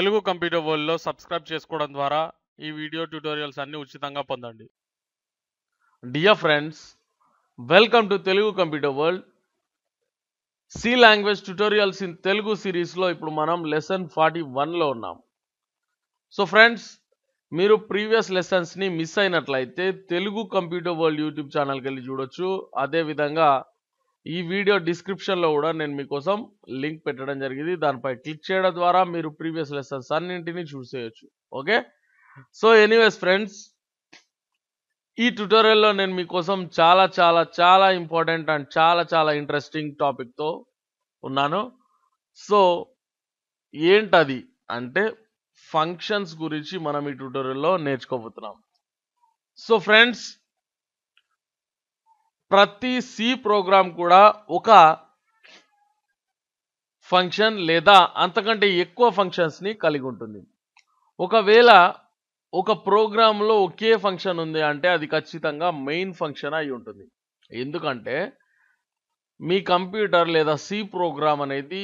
Telugu computer వరల్డ్లో subscribe చేసుకోవడం ద్వారా ఈ వీడియో ట్యూటోరియల్స్ అన్ని ఉచితంగా పొందండి dear friends welcome to Telugu computer world C language tutorials in Telugu సిరీస్లో ఇప్పుడు మనం లెసన్ ఫార్టీ వన్లో ఉన్నాం సో ఫ్రెండ్స్ మీరు ప్రీవియస్ లెసన్స్ని మిస్ అయినట్లయితే తెలుగు కంప్యూటర్ వరల్డ్ యూట్యూబ్ ఛానల్కి వెళ్ళి చూడొచ్చు అదేవిధంగా ఈ వీడియో డిస్క్రిప్షన్లో కూడా నేను మీకోసం లింక్ పెట్టడం జరిగింది దానిపై క్లిక్ చేయడం ద్వారా మీరు ప్రీవియస్ లెసన్స్ అన్నింటినీ చూసేయచ్చు ఓకే సో ఎనీవేస్ ఫ్రెండ్స్ ఈ ట్యుటోరియల్లో నేను మీకోసం చాలా చాలా చాలా ఇంపార్టెంట్ అండ్ చాలా చాలా ఇంట్రెస్టింగ్ టాపిక్తో ఉన్నాను సో ఏంటది అంటే ఫంక్షన్స్ గురించి మనం ఈ ట్యూటోరియల్లో నేర్చుకోబోతున్నాం సో ఫ్రెండ్స్ ప్రతి సి ప్రోగ్రామ్ కూడా ఒక ఫంక్షన్ లేదా అంతకంటే ఎక్కువ ఫంక్షన్స్ని కలిగి ఉంటుంది ఒకవేళ ఒక ప్రోగ్రాంలో ఒకే ఫంక్షన్ ఉంది అంటే అది ఖచ్చితంగా మెయిన్ ఫంక్షన్ అయి ఉంటుంది ఎందుకంటే మీ కంప్యూటర్ లేదా సి ప్రోగ్రామ్ అనేది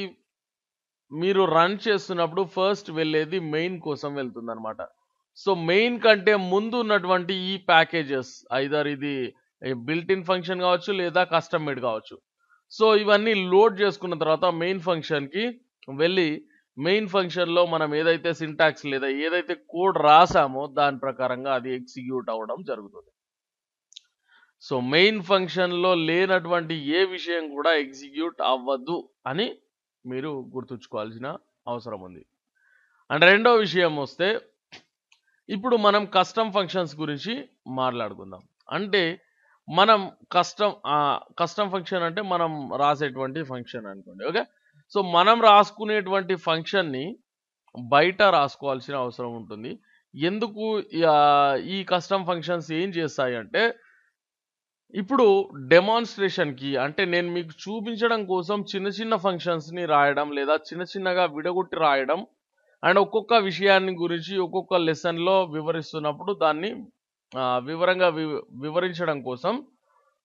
మీరు రన్ చేస్తున్నప్పుడు ఫస్ట్ వెళ్ళేది మెయిన్ కోసం వెళ్తుంది సో మెయిన్ కంటే ముందు ఉన్నటువంటి ఈ ప్యాకేజెస్ ఐదర్ ఇది బిల్ట్ ఇన్ ఫంక్షన్ కావచ్చు లేదా కస్టమ్ మేడ్ కావచ్చు సో ఇవన్నీ లోడ్ చేసుకున్న తర్వాత మెయిన్ ఫంక్షన్కి వెళ్ళి మెయిన్ ఫంక్షన్లో మనం ఏదైతే సింటాక్స్ లేదా ఏదైతే కోడ్ రాసామో దాని ప్రకారంగా అది ఎగ్జిక్యూట్ అవ్వడం జరుగుతుంది సో మెయిన్ ఫంక్షన్లో లేనటువంటి ఏ విషయం కూడా ఎగ్జిక్యూట్ అవ్వదు అని మీరు గుర్తుంచుకోవాల్సిన అవసరం ఉంది అండ్ రెండో విషయం వస్తే ఇప్పుడు మనం కస్టమ్ ఫంక్షన్స్ గురించి మాట్లాడుకుందాం అంటే మనం కస్టమ్ కస్టమ్ ఫంక్షన్ అంటే మనం రాసేటువంటి ఫంక్షన్ అనుకోండి ఓకే సో మనం రాసుకునేటువంటి ఫంక్షన్ని బయట రాసుకోవాల్సిన అవసరం ఉంటుంది ఎందుకు ఈ కస్టమ్ ఫంక్షన్స్ ఏం చేస్తాయి అంటే ఇప్పుడు డెమాన్స్ట్రేషన్కి అంటే నేను మీకు చూపించడం కోసం చిన్న చిన్న ఫంక్షన్స్ని రాయడం లేదా చిన్న చిన్నగా విడగొట్టి రాయడం అండ్ ఒక్కొక్క విషయాన్ని గురించి ఒక్కొక్క లెసన్లో వివరిస్తున్నప్పుడు దాన్ని వివరంగా వివరించడం కోసం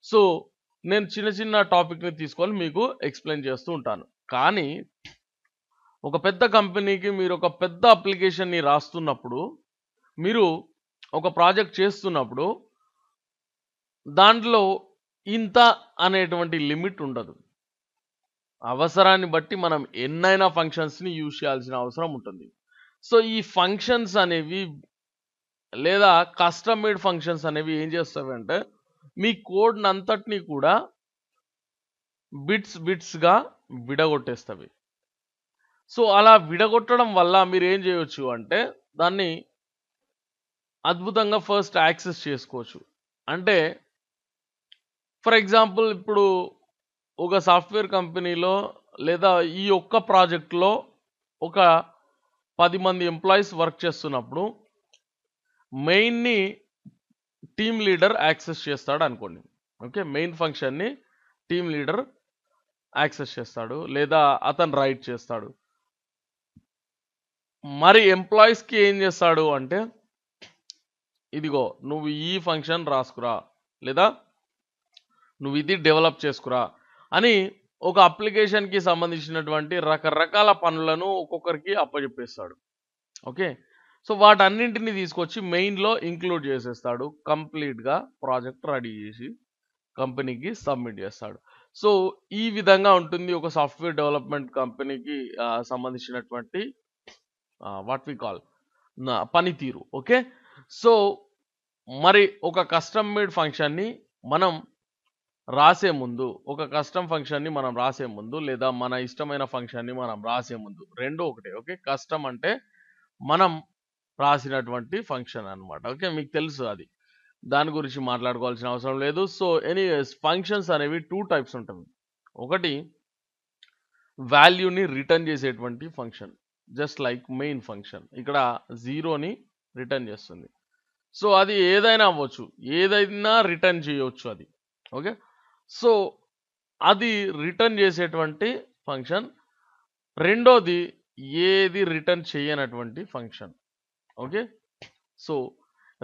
సో నేను చిన్న చిన్న టాపిక్ని తీసుకొని మీకు ఎక్స్ప్లెయిన్ చేస్తూ ఉంటాను కానీ ఒక పెద్ద కంపెనీకి మీరు ఒక పెద్ద అప్లికేషన్ని రాస్తున్నప్పుడు మీరు ఒక ప్రాజెక్ట్ చేస్తున్నప్పుడు దాంట్లో ఇంత అనేటువంటి లిమిట్ ఉండదు అవసరాన్ని బట్టి మనం ఎన్నైనా ఫంక్షన్స్ని యూజ్ చేయాల్సిన అవసరం ఉంటుంది సో ఈ ఫంక్షన్స్ అనేవి లేదా కస్టమ్ మేడ్ ఫంక్షన్స్ అనేవి ఏం చేస్తావంటే మీ కోడ్ని అంతటినీ కూడా బిట్స్ బిట్స్గా విడగొట్టేస్తవి సో అలా విడగొట్టడం వల్ల మీరు ఏం చేయవచ్చు అంటే దాన్ని అద్భుతంగా ఫస్ట్ యాక్సెస్ చేసుకోవచ్చు అంటే ఫర్ ఎగ్జాంపుల్ ఇప్పుడు ఒక సాఫ్ట్వేర్ కంపెనీలో లేదా ఈ ఒక్క ప్రాజెక్ట్లో ఒక పది మంది ఎంప్లాయీస్ వర్క్ చేస్తున్నప్పుడు మెయిన్ని టీమ్ లీడర్ యాక్సెస్ చేస్తాడు అనుకోండి ఓకే మెయిన్ ఫంక్షన్ని టీమ్ లీడర్ యాక్సెస్ చేస్తాడు లేదా అతను రైట్ చేస్తాడు మరి ఎంప్లాయీస్కి ఏం చేస్తాడు అంటే ఇదిగో నువ్వు ఈ ఫంక్షన్ రాసుకురా లేదా నువ్వు ఇది డెవలప్ చేసుకురా అని ఒక అప్లికేషన్కి సంబంధించినటువంటి రకరకాల పనులను ఒక్కొక్కరికి అప్పచెప్పేస్తాడు ఓకే సో వాటన్నింటినీ తీసుకొచ్చి మెయిన్లో ఇంక్లూడ్ చేసేస్తాడు కంప్లీట్గా ప్రాజెక్ట్ రెడీ చేసి కంపెనీకి సబ్మిట్ చేస్తాడు సో ఈ విధంగా ఉంటుంది ఒక సాఫ్ట్వేర్ డెవలప్మెంట్ కంపెనీకి సంబంధించినటువంటి వాట్ వి కాల్ నా పనితీరు ఓకే సో మరి ఒక కస్టమ్ మేడ్ ఫంక్షన్ని మనం రాసే ముందు ఒక కస్టమ్ ఫంక్షన్ని మనం రాసే ముందు లేదా మన ఇష్టమైన ఫంక్షన్ని మనం రాసే ముందు రెండు ఒకటే ఓకే కస్టమ్ అంటే మనం రాసినటువంటి ఫంక్షన్ అనమాట ఓకే మీకు తెలుసు అది దాని గురించి మాట్లాడుకోవాల్సిన అవసరం లేదు సో ఎనీవేస్ ఫంక్షన్స్ అనేవి టూ టైప్స్ ఉంటుంది ఒకటి వాల్యూని రిటర్న్ చేసేటువంటి function just like main function ఇక్కడ జీరోని రిటర్న్ చేస్తుంది సో అది ఏదైనా అవ్వచ్చు ఏదైనా రిటర్న్ చేయవచ్చు అది ఓకే సో అది రిటర్న్ చేసేటువంటి ఫంక్షన్ రెండోది ఏది రిటర్న్ చేయనటువంటి ఫంక్షన్ ఓకే సో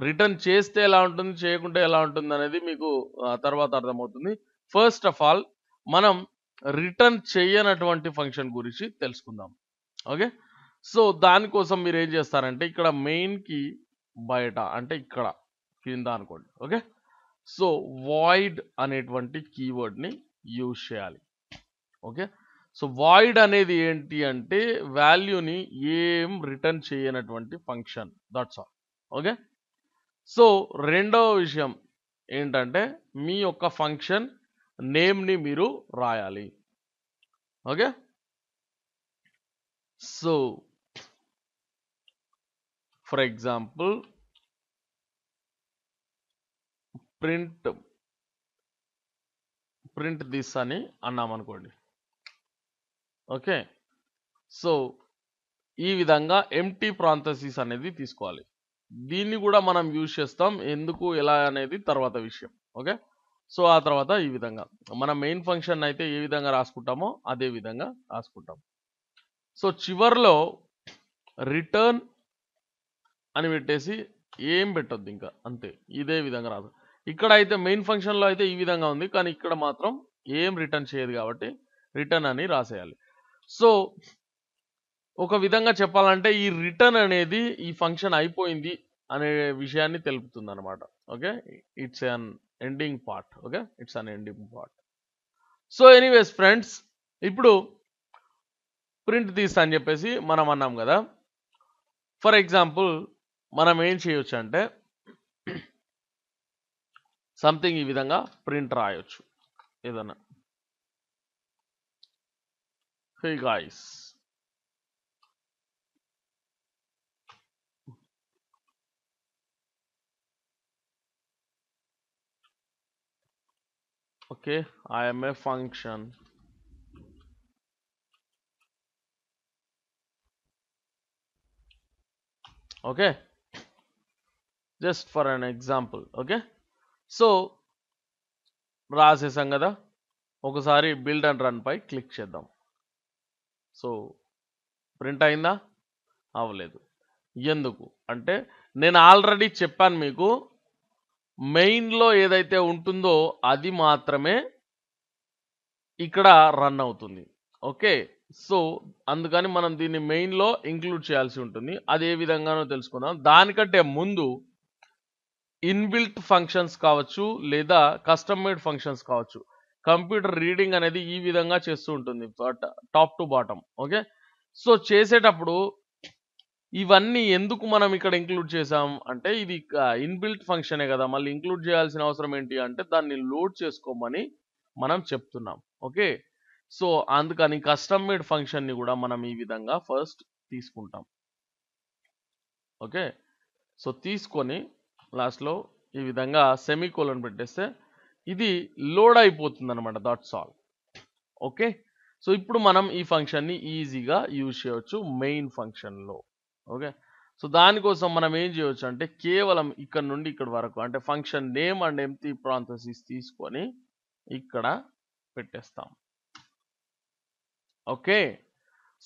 రిటర్న్ చేస్తే ఎలా ఉంటుంది చేయకుంటే ఎలా ఉంటుంది అనేది మీకు తర్వాత అర్థమవుతుంది ఫస్ట్ ఆఫ్ ఆల్ మనం రిటర్న్ చేయనటువంటి ఫంక్షన్ గురించి తెలుసుకుందాం ఓకే సో దానికోసం మీరు ఏం చేస్తారంటే ఇక్కడ మెయిన్కి బయట అంటే ఇక్కడ కింద అనుకోండి ఓకే సో వాయిడ్ అనేటువంటి కీవర్డ్ని యూజ్ చేయాలి ఓకే సో వాయిడ్ అనేది ఏంటి అంటే వాల్యూని ఏం రిటర్న్ చేయనటువంటి function that's all okay so రెండవ విషయం ఏంటంటే మీ యొక్క ఫంక్షన్ నేమ్ని మీరు రాయాలి okay so for example print print this అని అన్నామనుకోండి ఓకే సో ఈ విధంగా ఎంటీ ప్రాంతసిస్ అనేది తీసుకోవాలి దీన్ని కూడా మనం యూజ్ చేస్తాం ఎందుకు ఎలా అనేది తర్వాత విషయం ఓకే సో ఆ తర్వాత ఈ విధంగా మన మెయిన్ ఫంక్షన్ అయితే ఏ విధంగా రాసుకుంటామో అదే విధంగా రాసుకుంటాం సో చివర్లో రిటర్న్ అని పెట్టేసి ఏం పెట్టద్దు ఇంకా అంతే ఇదే విధంగా రాదు ఇక్కడ అయితే మెయిన్ ఫంక్షన్లో అయితే ఈ విధంగా ఉంది కానీ ఇక్కడ మాత్రం ఏం రిటర్న్ చేయదు కాబట్టి రిటర్న్ అని రాసేయాలి సో ఒక విధంగా చెప్పాలంటే ఈ రిటర్న్ అనేది ఈ ఫంక్షన్ అయిపోయింది అనే విషయాన్ని తెలుపుతుంది అనమాట okay it's an ending part okay it's an ending part so anyways friends ఇప్పుడు ప్రింట్ తీస్తా అని చెప్పేసి మనం అన్నాం కదా ఫర్ ఎగ్జాంపుల్ మనం ఏం చేయొచ్చు అంటే సంథింగ్ ఈ విధంగా ప్రింట్ రాయొచ్చు ఏదన్నా Hey guys. Okay, I am a function. Okay, just for an example. Okay, so రాసేసాం కదా ఒకసారి బిల్డ్ అండ్ రన్ పై క్లిక్ చేద్దాం సో ప్రింట్ అయిందా అవ్వలేదు ఎందుకు అంటే నేను ఆల్రెడీ చెప్పాను మీకు మెయిన్లో ఏదైతే ఉంటుందో అది మాత్రమే ఇక్కడ రన్ అవుతుంది ఓకే సో అందుకని మనం దీన్ని మెయిన్లో ఇంక్లూడ్ చేయాల్సి ఉంటుంది అది ఏ విధంగానో తెలుసుకుందాం దానికంటే ముందు ఇన్బిల్ట్ ఫంక్షన్స్ కావచ్చు లేదా కస్టమ్ మేడ్ ఫంక్షన్స్ కావచ్చు కంప్యూటర్ రీడింగ్ అనేది ఈ విధంగా చేస్తూ ఉంటుంది top to bottom okay so చేసేటప్పుడు ఇవన్నీ ఎందుకు మనం ఇక్కడ ఇంక్లూడ్ చేసాం అంటే ఇది ఇన్బిల్ట్ ఫంక్షనే కదా మళ్ళీ ఇంక్లూడ్ చేయాల్సిన అవసరం ఏంటి అంటే దాన్ని లోడ్ చేసుకోమని మనం చెప్తున్నాం ఓకే సో అందుకని కస్టమ్ మేడ్ ఫంక్షన్ని కూడా మనం ఈ విధంగా ఫస్ట్ తీసుకుంటాం ఓకే సో తీసుకొని లాస్ట్లో ఈ విధంగా సెమీ కోలన్ పెట్టేస్తే ఇది లోడ్ అయిపోతుంది అనమాట దట్స్ ఆల్ ఓకే సో ఇప్పుడు మనం ఈ ఫంక్షన్ని ఈజీగా యూజ్ చేయవచ్చు మెయిన్ ఫంక్షన్లో ఓకే సో దానికోసం మనం ఏం చేయవచ్చు అంటే కేవలం ఇక్కడ నుండి ఇక్కడ వరకు అంటే function name and empty parenthesis తీసుకొని ఇక్కడ పెట్టేస్తాం ఓకే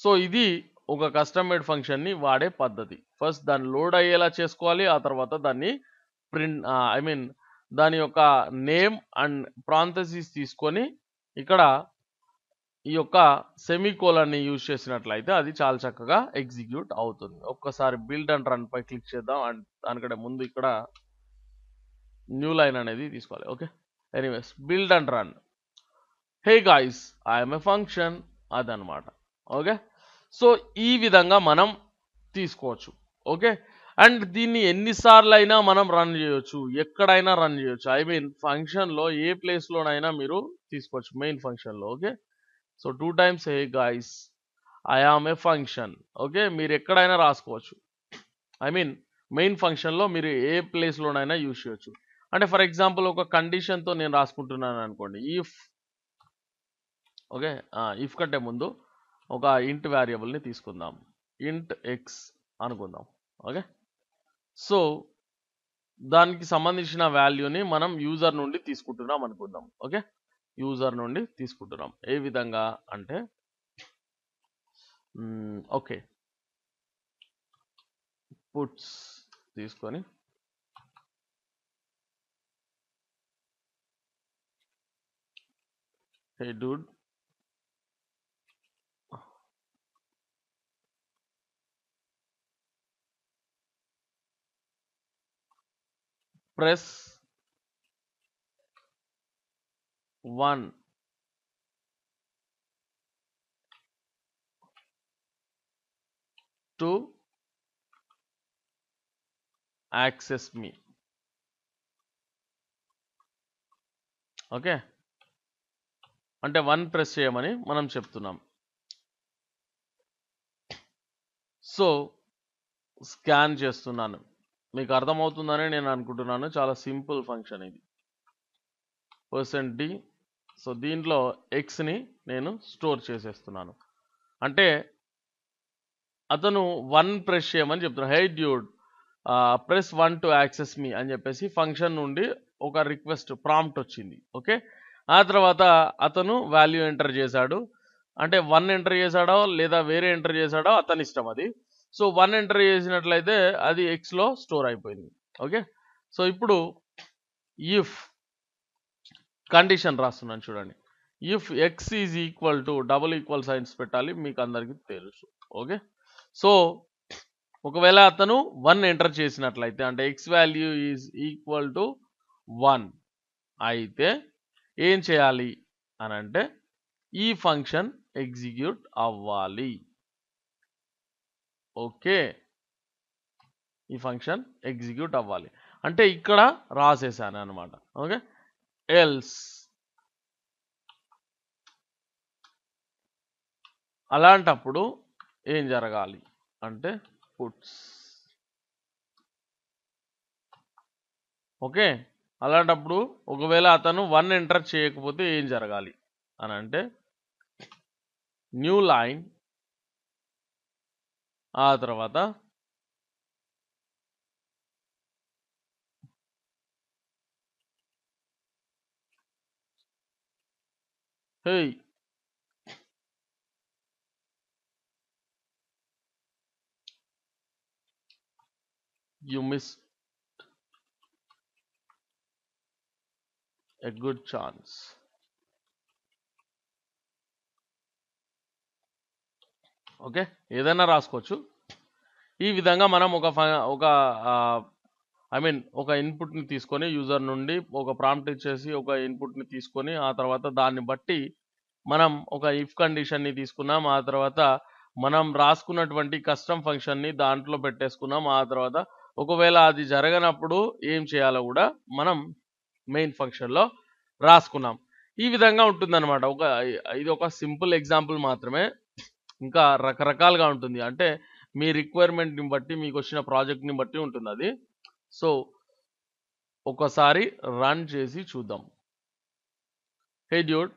సో ఇది ఒక కస్టమేడ్ ఫంక్షన్ని వాడే పద్ధతి ఫస్ట్ దాన్ని లోడ్ అయ్యేలా చేసుకోవాలి ఆ తర్వాత దాన్ని ప్రింట్ ఐ మీన్ దాని యొక్క నేమ్ అండ్ ప్రాంతసీస్ తీసుకొని ఇక్కడ ఈ యొక్క సెమీకోలన్ని యూజ్ చేసినట్లయితే అది చాలా చక్కగా ఎగ్జిక్యూట్ అవుతుంది ఒక్కసారి బిల్డ్ అండ్ రన్ పై క్లిక్ చేద్దాం అండ్ దానికంటే ముందు ఇక్కడ న్యూ లైన్ అనేది తీసుకోవాలి okay anyways build and run hey guys I'm a function అదనమాట ఓకే సో ఈ విధంగా మనం తీసుకోవచ్చు ఓకే అండ్ దీన్ని ఎన్నిసార్లు అయినా మనం రన్ చేయొచ్చు ఎక్కడైనా రన్ చేయొచ్చు ఐ మీన్ ఫంక్షన్లో ఏ ప్లేస్లోనైనా మీరు తీసుకోవచ్చు మెయిన్ ఫంక్షన్లో okay so two times hey guys I am a function okay మీరు ఎక్కడైనా రాసుకోవచ్చు ఐ మీన్ మెయిన్ ఫంక్షన్లో మీరు ఏ ప్లేస్లోనైనా యూజ్ చేయొచ్చు అంటే ఫర్ ఎగ్జాంపుల్ ఒక కండిషన్తో నేను రాసుకుంటున్నాను అనుకోండి ఇఫ్ ఓకే ఇఫ్ కంటే ముందు ఒక ఇంట్ వేరియబుల్ని తీసుకుందాం ఇంట్ ఎక్స్ అనుకుందాం ఓకే సో దానికి సంబంధించిన వాల్యూని మనం యూజర్ నుండి తీసుకుంటున్నాం అనుకుందాం ఓకే యూజర్ నుండి తీసుకుంటున్నాం ఏ విధంగా అంటే ఓకే పుట్స్ తీసుకొని head press one to access me okay అంటే వన్ ప్రెస్ చేయమని మనం చెప్తున్నాం సో స్కాన్ చేస్తున్నాను మీకు అర్థమవుతుందని నేను అనుకుంటున్నాను చాలా సింపుల్ ఫంక్షన్ ఇది పర్సెంట్ డి సో దీంట్లో ఎక్స్ని నేను స్టోర్ చేసేస్తున్నాను అంటే అతను వన్ ప్రెస్ చేయమని చెప్తున్నాను hi dude press one to access me అని చెప్పేసి ఫంక్షన్ నుండి ఒక రిక్వెస్ట్ ప్రాంప్ట్ వచ్చింది ఓకే ఆ తర్వాత అతను వాల్యూ ఎంటర్ చేశాడు అంటే వన్ ఎంటర్ చేశాడో లేదా వేరే ఎంటర్ చేశాడో అతని ఇష్టం అది సో వన్ ఎంటర్ చేసినట్లయితే అది ఎక్స్లో స్టోర్ అయిపోయింది ఓకే సో ఇప్పుడు ఇఫ్ కండిషన్ రాస్తున్నాను చూడండి if x is equal to double equal signs పెట్టాలి మీకు అందరికీ తెలుసు ఓకే సో ఒకవేళ అతను వన్ ఎంటర్ చేసినట్లయితే అంటే x value is equal to one అయితే ఏం చేయాలి అని అంటే ఈ ఫంక్షన్ ఎగ్జిక్యూట్ అవ్వాలి ఓకే ఈ ఫంక్షన్ ఎగ్జిక్యూట్ అవ్వాలి అంటే ఇక్కడ రాసేసాను అనమాట ఓకే ఎల్స్ అలాంటప్పుడు ఏం జరగాలి అంటే పుట్స్ ఓకే అలాంటప్పుడు ఒకవేళ అతను వన్ ఎంటర్ చేయకపోతే ఏం జరగాలి అని అంటే న్యూ లైన్ ఆ తర్వాత Hey, you missed a good chance okay ఏదైనా రాసుకోవచ్చు ఈ విధంగా మనం ఒక ఒక ఐ మీన్ ఒక ఇన్పుట్ని తీసుకొని యూజర్ నుండి ఒక ప్రాంప్ట్ ఇచ్చేసి ఒక ఇన్పుట్ని తీసుకొని ఆ తర్వాత దాన్ని బట్టి మనం ఒక ఇఫ్ కండిషన్ని తీసుకున్నాం ఆ తర్వాత మనం రాసుకున్నటువంటి కస్టమ్ ఫంక్షన్ని దాంట్లో పెట్టేసుకున్నాం ఆ తర్వాత ఒకవేళ అది జరగనప్పుడు ఏం చేయాలో కూడా మనం మెయిన్ ఫంక్షన్లో రాసుకున్నాం ఈ విధంగా ఉంటుందన్నమాట ఒక ఇది ఒక సింపుల్ ఎగ్జాంపుల్ మాత్రమే ఇంకా రకరకాలుగా ఉంటుంది అంటే మీ రిక్వైర్మెంట్ని బట్టి మీకు వచ్చిన ప్రాజెక్ట్ని బట్టి ఉంటుంది అది సో ఒకసారి రన్ చేసి చూద్దాం hey dude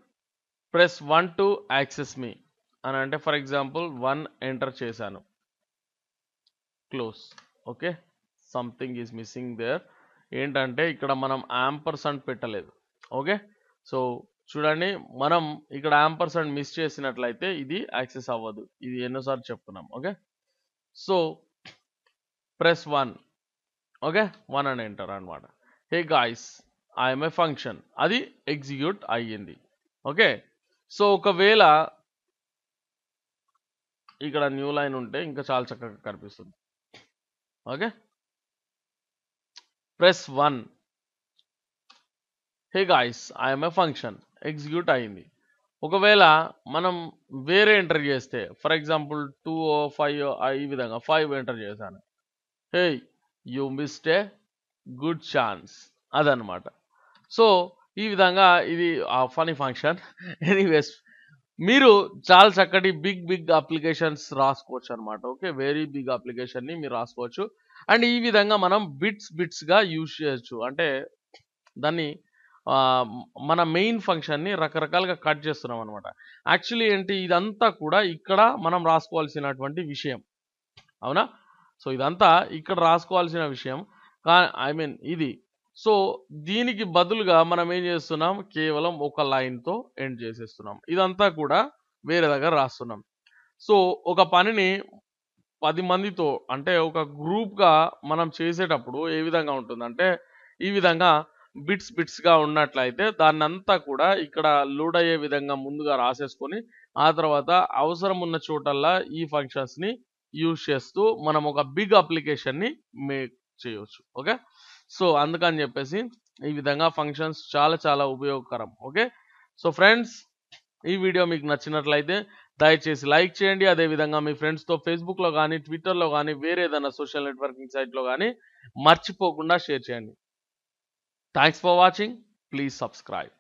press one to access me అని అంటే ఫర్ ఎగ్జాంపుల్ వన్ ఎంటర్ చేశాను close okay something is missing there ఏంటంటే ఇక్కడ మనం యాంపర్సంట్ పెట్టలేదు ఓకే సో చూడండి మనం ఇక్కడ యాంపర్సండ్ మిస్ చేసినట్లయితే ఇది యాక్సెస్ అవ్వదు ఇది ఎన్నోసార్లు చెప్తున్నాం okay so press one okay one అని ఎంటర్ అనమాట hey guys I'm a function అది ఎగ్జిక్యూట్ అయ్యింది ఓకే సో ఒకవేళ ఇక్కడ న్యూ లైన్ ఉంటే ఇంకా చాలా చక్కగా కనిపిస్తుంది okay press one hey guys I'm a function execute అయింది ఒకవేళ మనం వేరే ఎంటర్ చేస్తే for example two o five ఈ విధంగా ఫైవ్ ఎంటర్ చేశాను hey you missed a good chance అదనమాట సో ఈ విధంగా ఇది ఫనీ ఫంక్షన్ ఎనీవేస్ మీరు చాలా చక్కటి బిగ్ బిగ్ అప్లికేషన్స్ రాసుకోవచ్చు అనమాట ఓకే వెరీ బిగ్ అప్లికేషన్ని మీరు రాసుకోవచ్చు అండ్ ఈ విధంగా మనం బిట్స్ బిట్స్గా యూజ్ చేయొచ్చు అంటే దాన్ని మన మెయిన్ ఫంక్షన్ని రకరకాలుగా కట్ చేస్తున్నాం అనమాట యాక్చువల్లీ ఏంటి ఇదంతా కూడా ఇక్కడ మనం రాసుకోవాల్సినటువంటి విషయం అవునా సో ఇదంతా ఇక్కడ రాసుకోవాల్సిన విషయం కా ఐ మీన్ ఇది సో దీనికి బదులుగా మనం ఏం చేస్తున్నాం కేవలం ఒక లైన్తో ఎండ్ చేసేస్తున్నాం ఇదంతా కూడా వేరే దగ్గర రాస్తున్నాం సో ఒక పనిని పది మందితో అంటే ఒక గ్రూప్గా మనం చేసేటప్పుడు ఏ విధంగా ఉంటుందంటే ఈ విధంగా బిట్స్ బిట్స్గా ఉన్నట్లయితే దాన్నంతా కూడా ఇక్కడ లోడ్ అయ్యే విధంగా ముందుగా రాసేసుకొని ఆ తర్వాత అవసరం ఉన్న చోటల్లా ఈ ఫంక్షన్స్ని యూజ్ చేస్తూ మనం ఒక బిగ్ అప్లికేషన్ని మేక్ చేయవచ్చు ఓకే సో అందుకని చెప్పేసి ఈ విధంగా ఫంక్షన్స్ చాలా చాలా ఉపయోగకరం ఓకే సో ఫ్రెండ్స్ ఈ వీడియో మీకు నచ్చినట్లయితే దయచేసి లైక్ చేయండి అదేవిధంగా మీ ఫ్రెండ్స్తో ఫేస్బుక్లో కానీ ట్విట్టర్లో కానీ వేరే ఏదైనా సోషల్ నెట్వర్కింగ్ సైట్లో కానీ మర్చిపోకుండా షేర్ చేయండి Thanks for watching. Please subscribe.